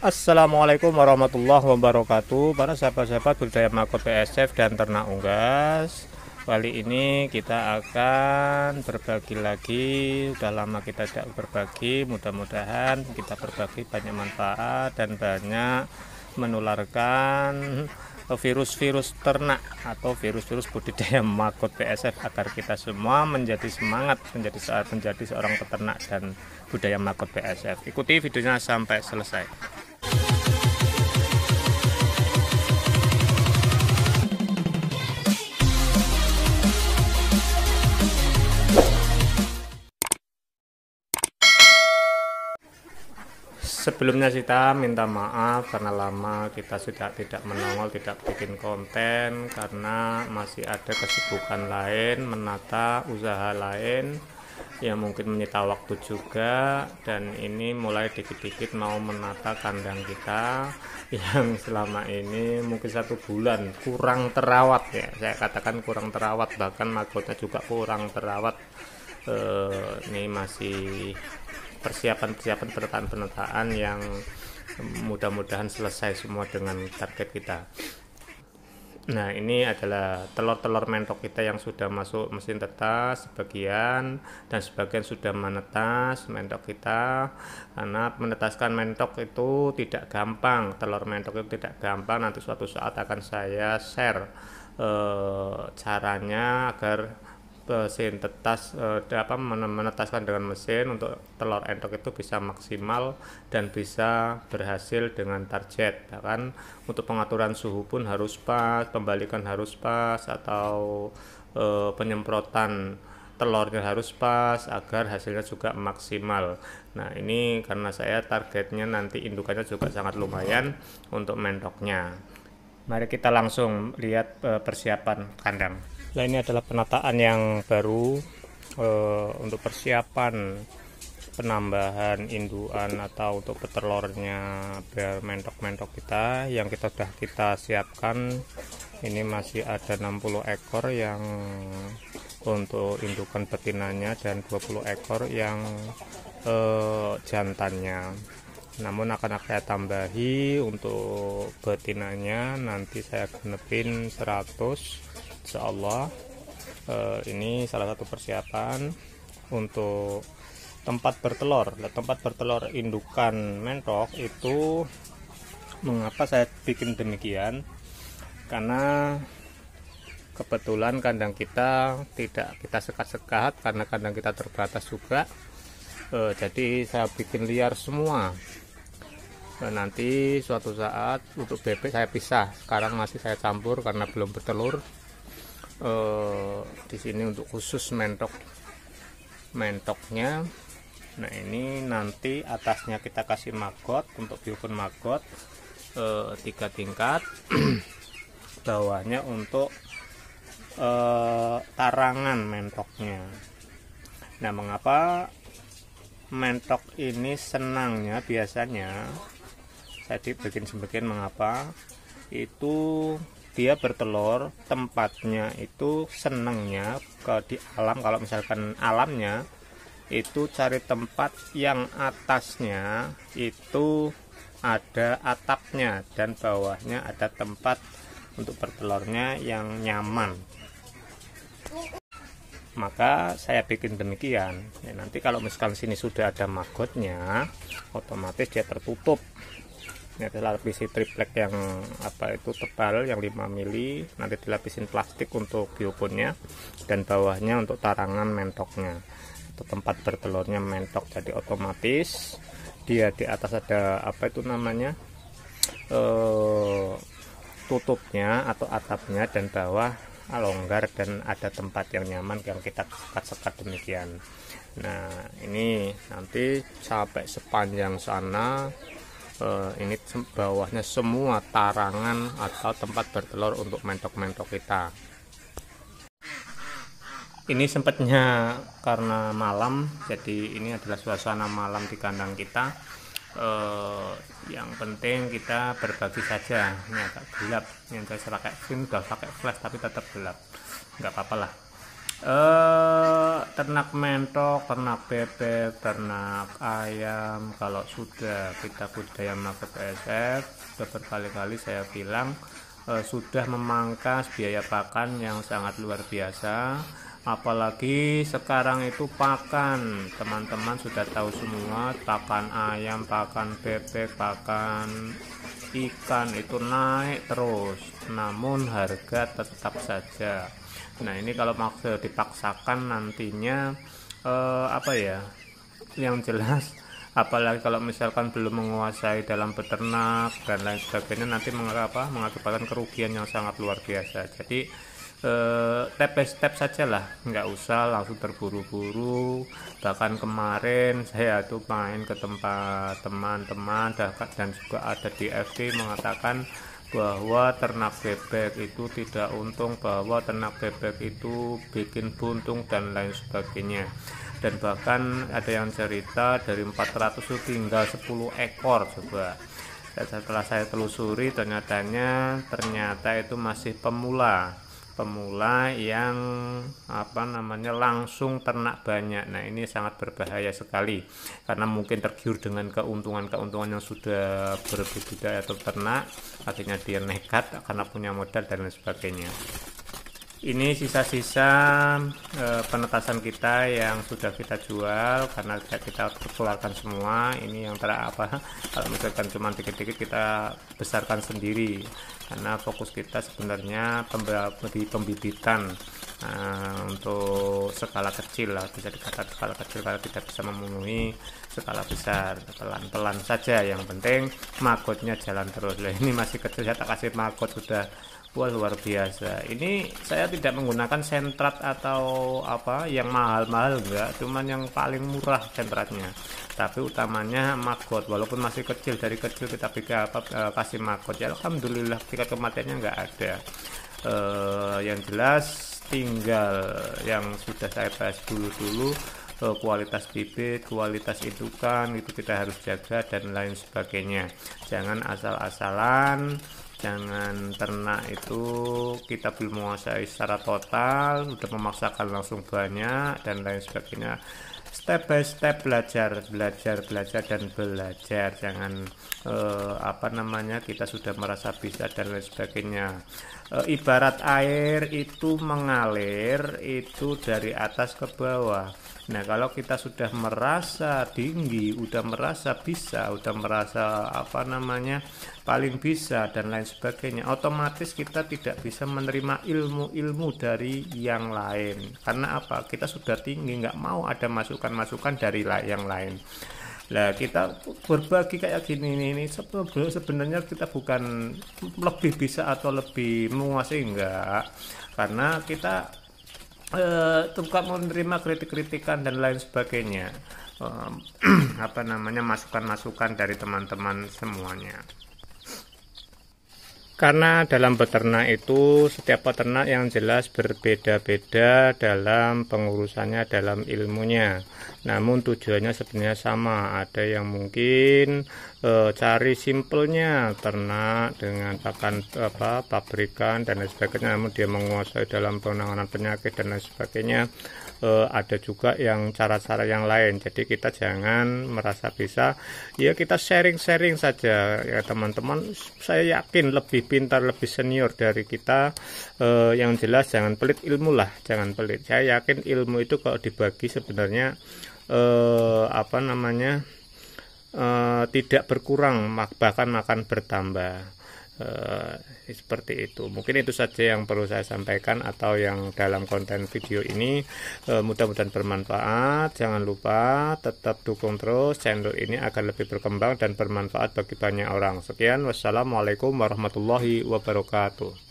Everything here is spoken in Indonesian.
Assalamualaikum warahmatullahi wabarakatuh Para sahabat-sahabat budidaya makut PSF dan ternak unggas Kali ini kita akan berbagi lagi Sudah lama kita tidak berbagi Mudah-mudahan kita berbagi banyak manfaat Dan banyak menularkan virus-virus ternak atau virus-virus budidaya makot PSF agar kita semua menjadi semangat menjadi saat menjadi seorang peternak dan budaya makot PSF. Ikuti videonya sampai selesai. sebelumnya kita minta maaf karena lama kita sudah tidak menongol, tidak bikin konten karena masih ada kesibukan lain, menata usaha lain yang mungkin menyita waktu juga dan ini mulai dikit-dikit mau menata kandang kita yang selama ini mungkin satu bulan kurang terawat ya saya katakan kurang terawat bahkan maggotnya juga kurang terawat Uh, ini masih persiapan-persiapan penataan-penataan yang mudah-mudahan selesai semua dengan target kita. Nah, ini adalah telur-telur mentok kita yang sudah masuk mesin tetas sebagian dan sebagian sudah menetas mentok kita. Karena menetaskan mentok itu tidak gampang. Telur mentok itu tidak gampang. Nanti suatu saat akan saya share e, caranya agar sintetas uh, apa menetaskan dengan mesin untuk telur entok itu bisa maksimal dan bisa berhasil dengan target bahkan ya untuk pengaturan suhu pun harus pas pembalikan harus pas atau uh, penyemprotan telurnya harus pas agar hasilnya juga maksimal. Nah, ini karena saya targetnya nanti indukannya juga sangat lumayan untuk mentoknya. Mari kita langsung lihat eh, persiapan kandang. Nah ini adalah penataan yang baru e, untuk persiapan penambahan induan atau untuk petelurnya biar mentok-mentok kita yang kita sudah kita siapkan ini masih ada 60 ekor yang untuk indukan betinanya dan 20 ekor yang e, jantannya namun akan saya tambahi untuk betinanya nanti saya genepin 100 Insya Allah eh, ini salah satu persiapan untuk tempat bertelur tempat bertelur indukan mentok itu mengapa saya bikin demikian karena kebetulan kandang kita tidak kita sekat-sekat karena kandang kita terbatas juga e, jadi saya bikin liar semua e, nanti suatu saat untuk bebek saya pisah sekarang masih saya campur karena belum bertelur eh, di sini untuk khusus mentok mentoknya nah ini nanti atasnya kita kasih magot untuk biukun magot eh, tiga tingkat bawahnya untuk eh, tarangan mentoknya nah mengapa mentok ini senangnya biasanya saya bikin sebagian mengapa itu dia bertelur tempatnya itu senengnya ke di alam kalau misalkan alamnya itu cari tempat yang atasnya itu ada atapnya dan bawahnya ada tempat untuk bertelurnya yang nyaman maka saya bikin demikian ya, nanti kalau misalkan sini sudah ada magotnya otomatis dia tertutup ini adalah lapisi triplek yang apa itu tebal yang 5 mili nanti dilapisin plastik untuk bioponnya dan bawahnya untuk tarangan mentoknya atau tempat bertelurnya mentok jadi otomatis dia di atas ada apa itu namanya eh, tutupnya atau atapnya dan bawah longgar dan ada tempat yang nyaman yang kita sekat-sekat demikian nah ini nanti sampai sepanjang sana uh, ini bawahnya semua tarangan atau tempat bertelur untuk mentok-mentok kita ini sempatnya karena malam jadi ini adalah suasana malam di kandang kita uh, yang penting kita berbagi saja ini agak gelap yang saya pakai film sudah pakai flash tapi tetap gelap nggak apa-apa lah eh ternak mentok, ternak bebek, ternak ayam. Kalau sudah kita budidaya ke SF, sudah berkali-kali saya bilang eh, sudah memangkas biaya pakan yang sangat luar biasa. Apalagi sekarang itu pakan, teman-teman sudah tahu semua pakan ayam, pakan bebek, pakan ikan itu naik terus. Namun harga tetap saja Nah ini kalau maksa dipaksakan nantinya eh, apa ya? Yang jelas apalagi kalau misalkan belum menguasai dalam peternak dan lain sebagainya nanti mengapa mengakibatkan kerugian yang sangat luar biasa jadi eh, step by step lah nggak usah langsung terburu-buru bahkan kemarin saya tuh main ke tempat teman-teman dan juga ada di FT mengatakan bahwa ternak bebek itu tidak untung, bahwa ternak bebek itu bikin buntung dan lain sebagainya. Dan bahkan ada yang cerita dari 400 itu tinggal 10 ekor coba. Dan setelah saya telusuri ternyatanya ternyata itu masih pemula pemula yang apa namanya langsung ternak banyak. Nah, ini sangat berbahaya sekali karena mungkin tergiur dengan keuntungan-keuntungan yang sudah berbudidaya atau ternak, akhirnya dia nekat karena punya modal dan lain sebagainya ini sisa-sisa e, penetasan kita yang sudah kita jual karena tidak kita keluarkan semua ini yang ter apa kalau misalkan cuma dikit-dikit kita besarkan sendiri karena fokus kita sebenarnya di pembibitan e, untuk skala kecil lah bisa dikatakan skala kecil karena tidak bisa memenuhi skala besar pelan-pelan saja yang penting magotnya jalan terus lah ini masih kecil saya tak kasih magot sudah Wah luar biasa. Ini saya tidak menggunakan sentrat atau apa yang mahal-mahal enggak, cuman yang paling murah sentratnya. Tapi utamanya maggot, walaupun masih kecil dari kecil kita pikir apa eh, kasih maggot. ya alhamdulillah tingkat kematiannya enggak ada. Eh, yang jelas tinggal yang sudah saya bahas dulu-dulu eh, kualitas bibit, kualitas indukan itu kita harus jaga dan lain sebagainya. Jangan asal-asalan jangan ternak itu kita belum menguasai secara total udah memaksakan langsung banyak dan lain sebagainya step by step belajar belajar belajar dan belajar jangan eh, apa namanya kita sudah merasa bisa dan lain sebagainya eh, ibarat air itu mengalir itu dari atas ke bawah Nah kalau kita sudah merasa tinggi, udah merasa bisa, udah merasa apa namanya paling bisa dan lain sebagainya, otomatis kita tidak bisa menerima ilmu-ilmu dari yang lain. Karena apa? Kita sudah tinggi, nggak mau ada masukan-masukan dari yang lain. Nah kita berbagi kayak gini ini sebenarnya kita bukan lebih bisa atau lebih menguasai enggak karena kita uh, menerima kritik-kritikan dan lain sebagainya uh, apa namanya masukan-masukan dari teman-teman semuanya karena dalam peternak itu setiap peternak yang jelas berbeda-beda dalam pengurusannya, dalam ilmunya. Namun tujuannya sebenarnya sama. Ada yang mungkin e, cari simpelnya ternak dengan pakan apa pabrikan dan lain sebagainya. Namun dia menguasai dalam penanganan penyakit dan lain sebagainya eh, ada juga yang cara-cara yang lain. Jadi kita jangan merasa bisa, ya kita sharing-sharing saja ya teman-teman. Saya yakin lebih pintar, lebih senior dari kita. Eh, yang jelas jangan pelit ilmu lah, jangan pelit. Saya yakin ilmu itu kalau dibagi sebenarnya eh, apa namanya? Eh, tidak berkurang, bahkan makan bertambah. Eh, seperti itu mungkin itu saja yang perlu saya sampaikan atau yang dalam konten video ini e, mudah-mudahan bermanfaat jangan lupa tetap dukung terus channel ini agar lebih berkembang dan bermanfaat bagi banyak orang sekian wassalamualaikum warahmatullahi wabarakatuh